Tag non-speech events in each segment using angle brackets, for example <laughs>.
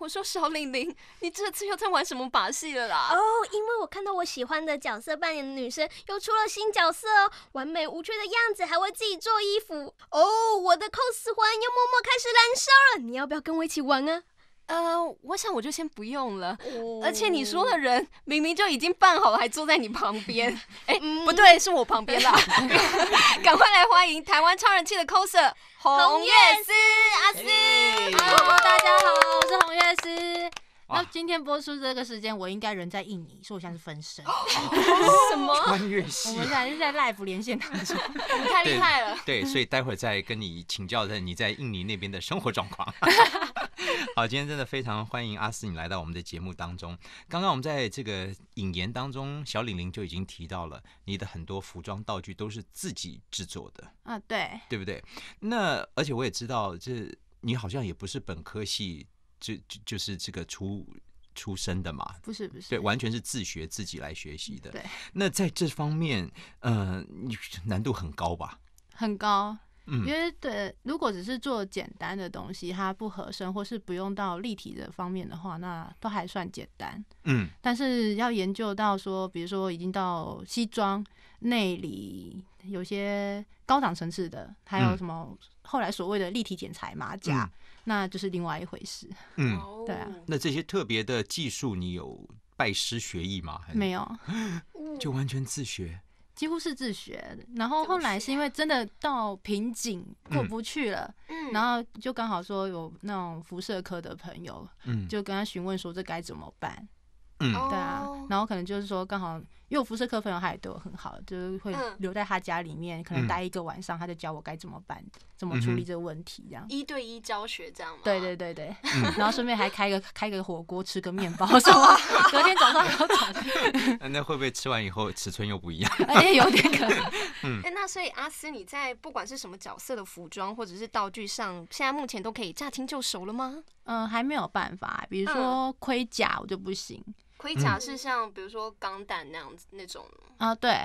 我说小玲玲，你这次又在玩什么把戏了啦？哦，因为我看到我喜欢的角色扮演的女生又出了新角色哦，完美无缺的样子，还会自己做衣服哦，我的 cos 魂又默默开始燃烧了。你要不要跟我一起玩啊？呃，我想我就先不用了。而且你说的人明明就已经扮好了，还坐在你旁边。<laughs> 哎，不对，是我旁边啦！<laughs> 赶快来欢迎台湾超人气的 coser 红月思阿思，大家。今天播出这个时间，我应该人在印尼，所以我在是分身。<laughs> 什么？我们现在是在 live 连线当中，你太厉害了。对，所以待会儿再跟你请教一下你在印尼那边的生活状况。<laughs> 好，今天真的非常欢迎阿斯你来到我们的节目当中。刚刚我们在这个引言当中，小玲玲就已经提到了你的很多服装道具都是自己制作的。啊，对，对不对？那而且我也知道，这你好像也不是本科系。就就是这个出出身的嘛，不是不是，对，完全是自学自己来学习的。对，那在这方面，呃，你难度很高吧？很高。因为对，如果只是做简单的东西，它不合身或是不用到立体的方面的话，那都还算简单。嗯，但是要研究到说，比如说已经到西装内里有些高档层次的，还有什么后来所谓的立体剪裁马甲，那就是另外一回事。嗯，<laughs> 对啊。那这些特别的技术，你有拜师学艺吗？没有，<laughs> 就完全自学。几乎是自学，然后后来是因为真的到瓶颈过不去了，然后就刚好说有那种辐射科的朋友，就跟他询问说这该怎么办，对啊，然后可能就是说刚好。因为辐射科朋友他也对我很好，就是会留在他家里面，可能待一个晚上，他就教我该怎么办，怎么处理这个问题，这样一对一教学这样吗？对对对对，<laughs> 然后顺便还开个开个火锅，吃个面包 <laughs> 什么，隔天早上。<laughs> 那会不会吃完以后尺寸又不一样？哎，有点可能。哎，那所以阿思你在不管是什么角色的服装或者是道具上，现在目前都可以驾轻就熟了吗？嗯，还没有办法。比如说盔甲我就不行。盔甲是像比如说钢弹那样子那种啊，对，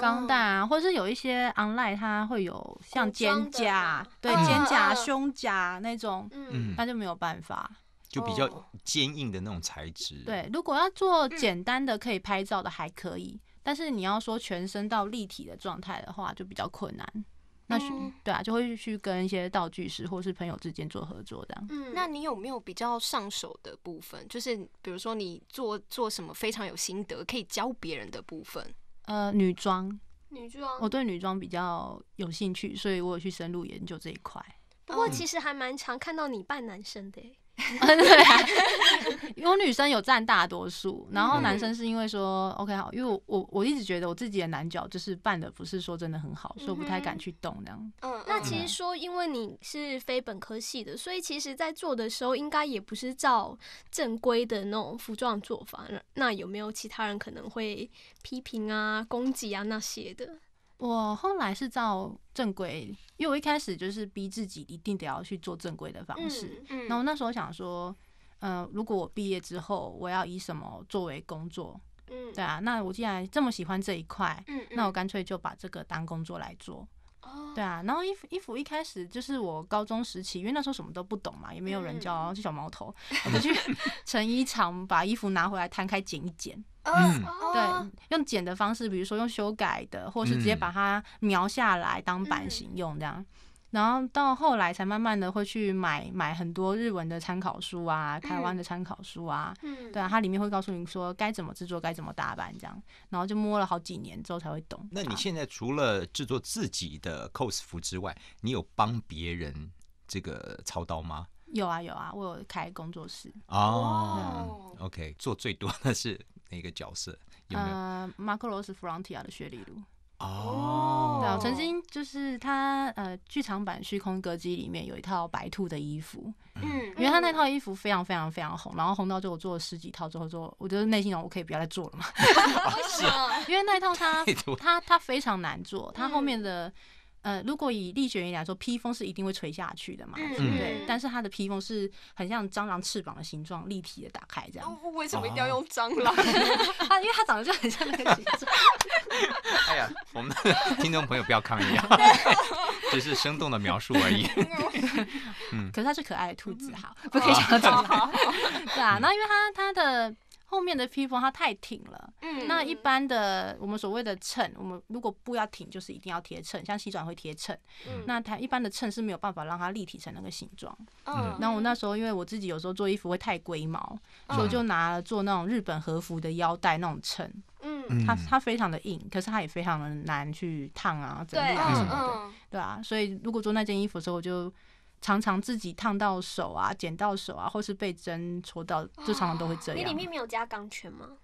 钢弹啊，或者是有一些 online 它会有像肩甲，对，肩甲、胸甲那种，嗯，那就没有办法，就比较坚硬的那种材质。对，如果要做简单的可以拍照的还可以，但是你要说全身到立体的状态的话，就比较困难。那对啊，就会去跟一些道具师或是朋友之间做合作这样。嗯，那你有没有比较上手的部分？就是比如说你做做什么非常有心得，可以教别人的部分？呃，女装，女装，我对女装比较有兴趣，所以我有去深入研究这一块。不过其实还蛮常看到你扮男生的，<laughs> 啊。因为女生有占大多数，然后男生是因为说 OK 好，因为我我一直觉得我自己的男角就是扮的不是说真的很好，所以不太敢去动那样。嗯，那其实说因为你是非本科系的，所以其实在做的时候应该也不是照正规的那种服装做法。那有没有其他人可能会批评啊、攻击啊那些的？我后来是照正规，因为我一开始就是逼自己一定得要去做正规的方式。嗯，然后那时候想说。呃，如果我毕业之后我要以什么作为工作，嗯，对啊，那我既然这么喜欢这一块，嗯，那我干脆就把这个当工作来做，对啊，然后衣服衣服一开始就是我高中时期，因为那时候什么都不懂嘛，也没有人教，就小毛头，我就去 <laughs> 成衣厂把衣服拿回来摊开剪一剪，嗯，对，用剪的方式，比如说用修改的，或是直接把它描下来当版型用这样。然后到后来才慢慢的会去买买很多日文的参考书啊，台湾的参考书啊，嗯，对啊，它里面会告诉你说该怎么制作，该怎么打扮这样，然后就摸了好几年之后才会懂。那你现在除了制作自己的 cos 服之外，你有帮别人这个操刀吗？有啊有啊，我有开工作室哦。OK，做最多的是哪个角色？有没有？啊，马克罗斯弗朗提亚的雪莉露。哦，对啊，曾经就是他，呃，剧场版《虚空歌姬》里面有一套白兔的衣服，嗯，因为他那套衣服非常非常非常红，然后红到最后做了十几套之后，就我觉得内心我可以不要再做了嘛，<laughs> 因为那一套它它它非常难做，它后面的。呃，如果以力学原理来说，披风是一定会垂下去的嘛，对不对？但是它的披风是很像蟑螂翅膀的形状，立体的打开这样。为什么一定要用蟑螂？啊，<laughs> 因为它长得就很像那个形状。<laughs> 哎呀，我们的听众朋友不要抗议啊，只是生动的描述而已。<laughs> 嗯，可是它是可爱的兔子，好，不可以讲蟑螂。对啊。那因为它它的。后面的披风它太挺了，那一般的我们所谓的衬，我们如果布要挺，就是一定要贴衬，像西装会贴衬。嗯，那它一般的衬是没有办法让它立体成那个形状。嗯，那我那时候因为我自己有时候做衣服会太龟毛，所以就拿了做那种日本和服的腰带那种衬。嗯，它它非常的硬，可是它也非常的难去烫啊、整理什么的。对啊，所以如果做那件衣服的时候，我就。常常自己烫到手啊，剪到手啊，或是被针戳到，就常常都会这样。你里面没有加钢圈吗？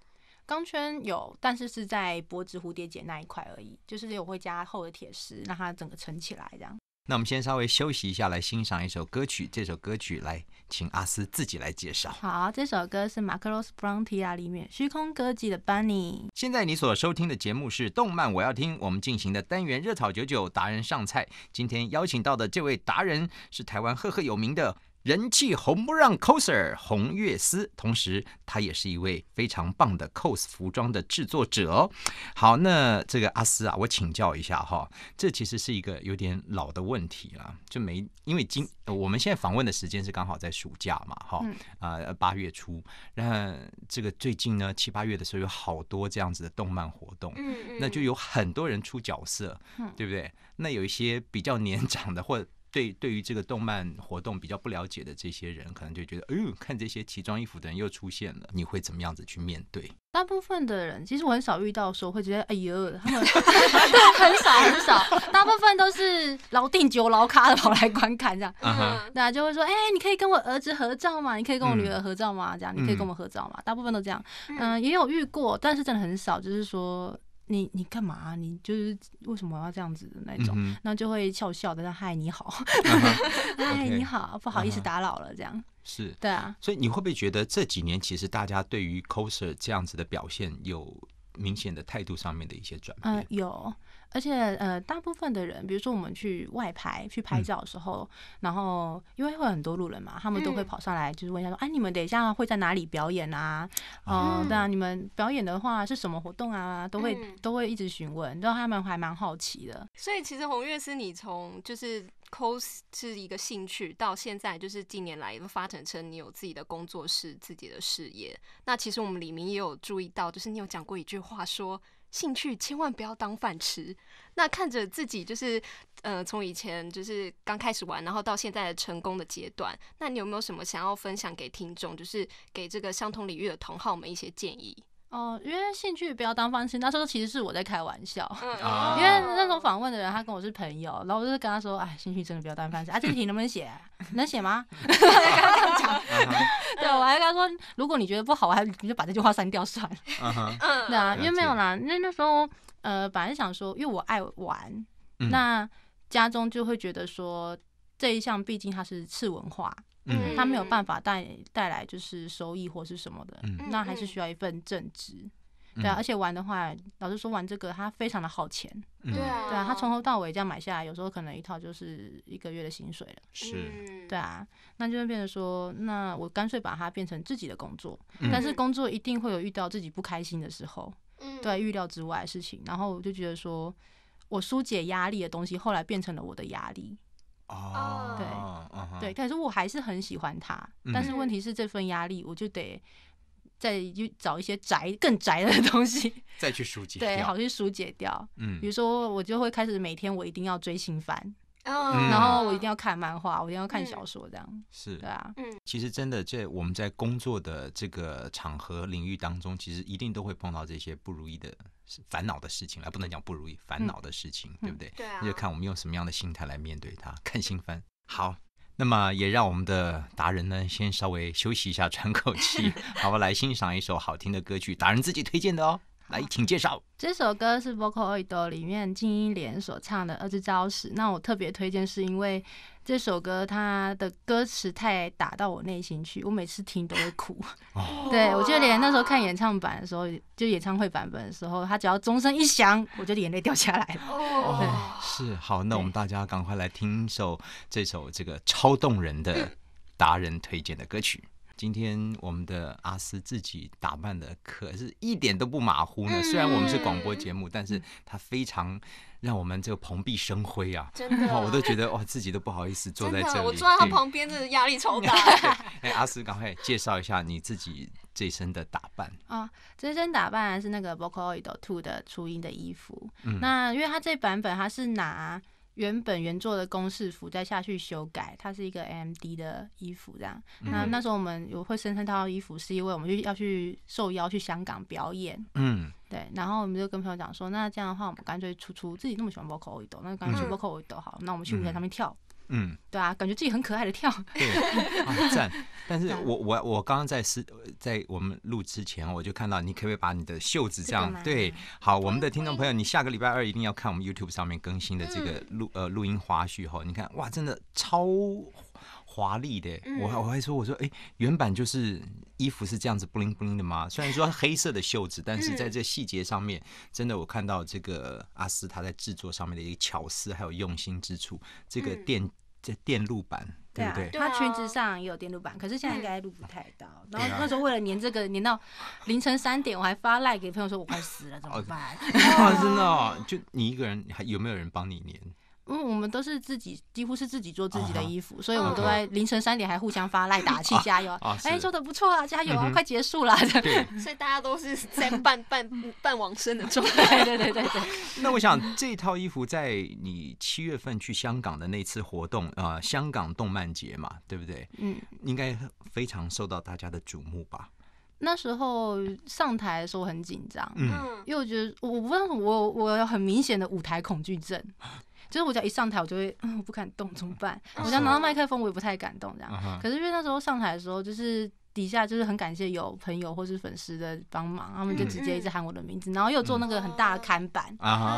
钢圈有，但是是在脖子蝴蝶结那一块而已，就是有会加厚的铁丝，让它整个撑起来这样。那我们先稍微休息一下，来欣赏一首歌曲。这首歌曲来，请阿思自己来介绍。好，这首歌是《马克罗斯·布朗提亚》里面《虚空歌姬》的《Bunny》。现在你所收听的节目是《动漫我要听》，我们进行的单元《热炒九九》，达人上菜。今天邀请到的这位达人是台湾赫赫有名的。人气红不让 coser 红月思，同时他也是一位非常棒的 cos 服装的制作者。好，那这个阿思啊，我请教一下哈，这其实是一个有点老的问题了，就没因为今我们现在访问的时间是刚好在暑假嘛，哈啊八月初，那这个最近呢七八月的时候有好多这样子的动漫活动，那就有很多人出角色，对不对？那有一些比较年长的或对，对于这个动漫活动比较不了解的这些人，可能就觉得，哎呦，看这些奇装异服的人又出现了，你会怎么样子去面对？大部分的人，其实我很少遇到，说会直接，哎呦，<laughs> 很少很少，大部分都是老定酒、老卡的跑来观看这样，那就会说，哎，你可以跟我儿子合照吗？你可以跟我女儿合照吗？这样，你可以跟我们合照吗？大部分都这样，嗯，也有遇过，但是真的很少，就是说。你你干嘛？你就是为什么要这样子的那种？那就会笑笑的，嗨你好，<laughs> 嗨你好，不好意思打扰了，这样是对啊。所以你会不会觉得这几年其实大家对于 coser 这样子的表现有明显的态度上面的一些转变？有。而且，呃，大部分的人，比如说我们去外拍、去拍照的时候，然后因为会很多路人嘛，他们都会跑上来，就是问一下说：“哎，你们等一下会在哪里表演啊？哦，对啊，你们表演的话是什么活动啊？都会都会一直询问，知道他们还蛮好奇的。所以，其实红月是你从就是 cos 是一个兴趣，到现在就是近年来发展成你有自己的工作室、自己的事业。那其实我们李明也有注意到，就是你有讲过一句话说。兴趣千万不要当饭吃。那看着自己就是，呃，从以前就是刚开始玩，然后到现在的成功的阶段，那你有没有什么想要分享给听众？就是给这个相同领域的同好们一些建议？哦，因为兴趣不要当饭吃。那时候其实是我在开玩笑，<laughs> 因为那种访问的人他跟我是朋友，然后我就是跟他说：“哎，兴趣真的不要当饭吃。”啊，这题能不能写？能写吗？<laughs> 他这样讲，<laughs> 对我还跟他说：“如果你觉得不好我还你就把这句话删掉算了。”嗯对啊，因为没有啦。那那时候呃，本来想说，因为我爱玩，那家中就会觉得说这一项毕竟它是次文化。他没有办法带带来就是收益或是什么的，那还是需要一份正职。对啊，而且玩的话，老实说玩这个他非常的耗钱。对啊，对啊，他从头到尾这样买下来，有时候可能一套就是一个月的薪水了。是，对啊，那就会变成说，那我干脆把它变成自己的工作。但是工作一定会有遇到自己不开心的时候，对预料之外的事情，然后我就觉得说，我疏解压力的东西，后来变成了我的压力。哦，对，对，但是我还是很喜欢他。但是问题是，这份压力我就得再去找一些宅更宅的东西再去疏解，对，好去疏解掉。嗯，比如说我就会开始每天我一定要追新番。然后我一定要看漫画，我一定要看小说，这样是，对啊，嗯。其实真的，这我们在工作的这个场合领域当中，其实一定都会碰到这些不如意的烦恼的事情来，不能讲不如意，烦恼的事情，对不对？对啊。就看我们用什么样的心态来面对它，看心番好，那么也让我们的达人呢，先稍微休息一下，<laughs> 喘口气，<laughs> 好，来欣赏一首好听的歌曲，达人自己推荐的哦。来，请介绍。这首歌是《Vocaloid》里面静音莲所唱的《二之招式》。那我特别推荐，是因为这首歌它的歌词太打到我内心去，我每次听都会哭。<laughs> 哦。对我就连那时候看演唱版的时候，就演唱会版本的时候，他只要钟声一响，我就眼泪掉下来了。哦。是好，那我们大家赶快来听一首这首这个超动人的达人推荐的歌曲。今天我们的阿斯自己打扮的可是一点都不马虎呢。虽然我们是广播节目，但是他非常让我们这个蓬荜生辉啊！真的，我都觉得哇，自己都不好意思坐在这里。我坐在他旁边真的压力超大。<laughs> 哎，阿斯，赶快介绍一下你自己这身的打扮啊！这身打扮是那个 Vocaloid Two 的初音的衣服。那因为它这版本它是拿。原本原作的公式服再下去修改，它是一个 AMD 的衣服这样。那那时候我们有会生成套衣服，是因为我们就要去受邀去香港表演。嗯，对。然后我们就跟朋友讲说，那这样的话，我们干脆出出自己那么喜欢 Vocaloid，那干脆出 Vocaloid 好，那我们去舞台上面跳。嗯，对啊，感觉自己很可爱的跳，对，赞。<laughs> 但是我我我刚刚在是，在我们录之前，我就看到你，可不可以把你的袖子这样对好？我们的听众朋友，你下个礼拜二一定要看我们 YouTube 上面更新的这个录呃录音花絮哈。你看哇，真的超华丽的。我我还说我说哎，原版就是衣服是这样子布灵布灵的吗？虽然说黑色的袖子，但是在这细节上面，真的我看到这个阿斯他在制作上面的一个巧思还有用心之处，这个电。这电路板，对不对？他裙子上也有电路板，可是现在应该录不太到。然后那时候为了粘这个，粘到凌晨三点，我还发赖给朋友说：“我快死了，怎么办？” <laughs> 真的，<laughs> 就你一个人，还有没有人帮你粘？嗯，我们都是自己，几乎是自己做自己的衣服，所以我们都在凌晨三点还互相发赖打气加油。哎，做的不错啊，加油啊，快结束了，对。所以大家都是在半半半往生的状态。<laughs> 对对对对。那我想这套衣服在你七月份去香港的那次活动啊，香港动漫节嘛，对不对？嗯。应该非常受到大家的瞩目吧？那时候上台的时候很紧张，嗯，因为我觉得我不认识我，我有很明显的舞台恐惧症。<laughs> 就是我只要一上台，我就会，我不敢动，怎么办？我只要拿到麦克风，我也不太敢动这样。可是因为那时候上台的时候，就是。底下就是很感谢有朋友或是粉丝的帮忙，他们就直接一直喊我的名字，然后又做那个很大的刊板，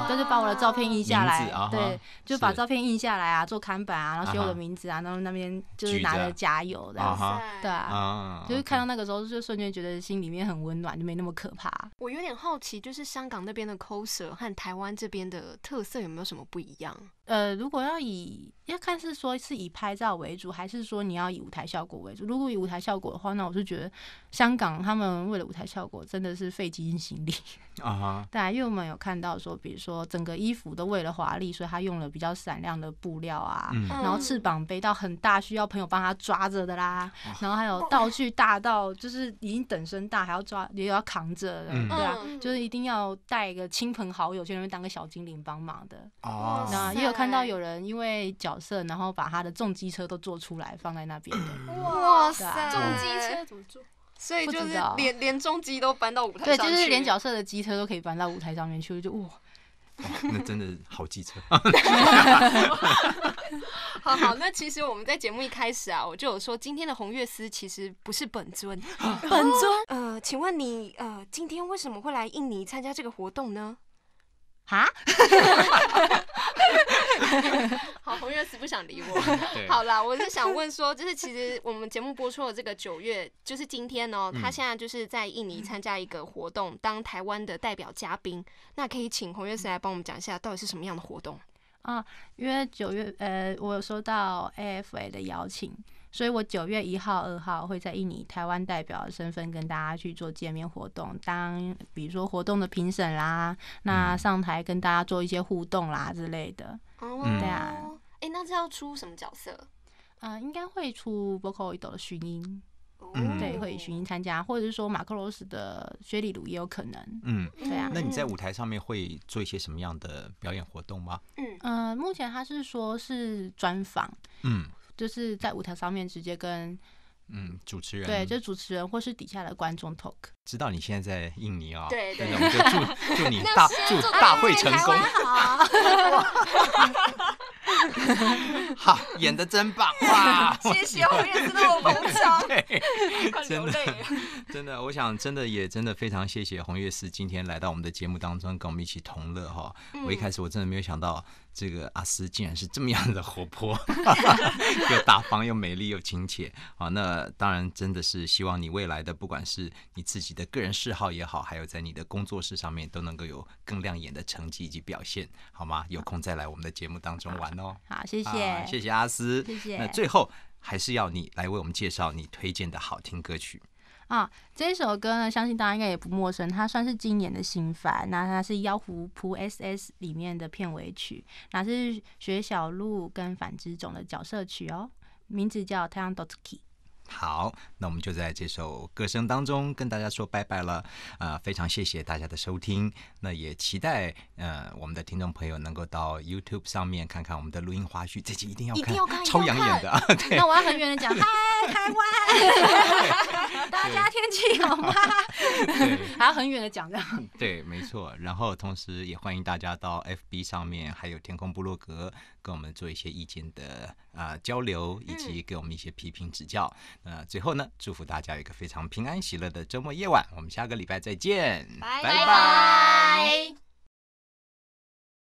就是把我的照片印下来，对，就把照片印下来啊，做刊板啊，然后写我的名字啊，然后那边就是拿着加油这样，对啊，就是看到那个时候就瞬间觉得心里面很温暖，就没那么可怕。我有点好奇，就是香港那边的 cos e r 和台湾这边的特色有没有什么不一样？呃，如果要以要看是说是以拍照为主，还是说你要以舞台效果为主？如果以舞台效果的话，那我就觉得香港他们为了舞台效果真的是费尽心力 <laughs> 啊！对大家因为我们有看到说，比如说整个衣服都为了华丽，所以他用了比较闪亮的布料啊，然后翅膀背到很大，需要朋友帮他抓着的啦，然后还有道具大到就是已经等身大，还要抓也要扛着，对啊，就是一定要带一个亲朋好友去那边当个小精灵帮忙的哦、啊！也有看到有人因为角色，然后把他的重机车都做出来放在那边的，哇塞，重机车。所以就是连连中机都搬到舞台。对，就是连角色的机车都可以搬到舞台上面去，就哇，那真的好机车。<laughs> 好好，那其实我们在节目一开始啊，我就有说今天的红月思其实不是本尊，本尊。呃，请问你呃今天为什么会来印尼参加这个活动呢？啊？<laughs> <laughs> 好，红月石不想理我。好啦，我是想问说，就是其实我们节目播出的这个九月，就是今天哦，他现在就是在印尼参加一个活动，当台湾的代表嘉宾。那可以请红月石来帮我们讲一下，到底是什么样的活动啊？因为九月，呃，我有收到 AFA 的邀请。所以，我九月一号、二号会在印尼台湾代表的身份跟大家去做见面活动，当比如说活动的评审啦，那上台跟大家做一些互动啦之类的。哦，对啊，哎，那是要出什么角色？嗯，应该会出包括一朵的巡音，对，会巡音参加，或者是说马克罗斯的薛里鲁也有可能。嗯，对啊。那你在舞台上面会做一些什么样的表演活动吗？嗯，呃，目前他是说是专访。嗯。就是在舞台上面直接跟，嗯，主持人对，就主持人或是底下的观众 talk。知道你现在在印尼啊，对对，祝祝你 <laughs> 大祝大会成功。哈，<laughs> 演的真棒哇！谢谢红月真的我捧场，<laughs> 快流真的，我想真的也真的非常谢谢红月是今天来到我们的节目当中跟我们一起同乐哈。我一开始我真的没有想到这个阿斯竟然是这么样的活泼，<laughs> 又大方又美丽又亲切啊。那当然真的是希望你未来的不管是你自己的个人嗜好也好，还有在你的工作室上面都能够有更亮眼的成绩以及表现好吗？有空再来我们的节目当中玩哦。好，谢谢，谢谢阿思，谢谢。那最后还是要你来为我们介绍你推荐的好听歌曲啊。这一首歌呢，相信大家应该也不陌生，它算是今年的新番，那它是《妖狐扑 SS》里面的片尾曲，那是雪小鹿跟反之种的角色曲哦，名字叫《太阳 dotki》。好，那我们就在这首歌声当中跟大家说拜拜了。啊，非常谢谢大家的收听。那也期待呃我们的听众朋友能够到 YouTube 上面看看我们的录音花絮，这集一定要一定要看，超养眼的啊！我要很远的讲，嗨，台湾，<laughs> 大家天气好吗？<laughs> 还要很远的讲这样，对，没错。然后，同时也欢迎大家到 FB 上面，还有天空部落格，跟我们做一些意见的啊交流，以及给我们一些批评指教。那最后呢，祝福大家有一个非常平安喜乐的周末夜晚。我们下个礼拜再见，拜拜。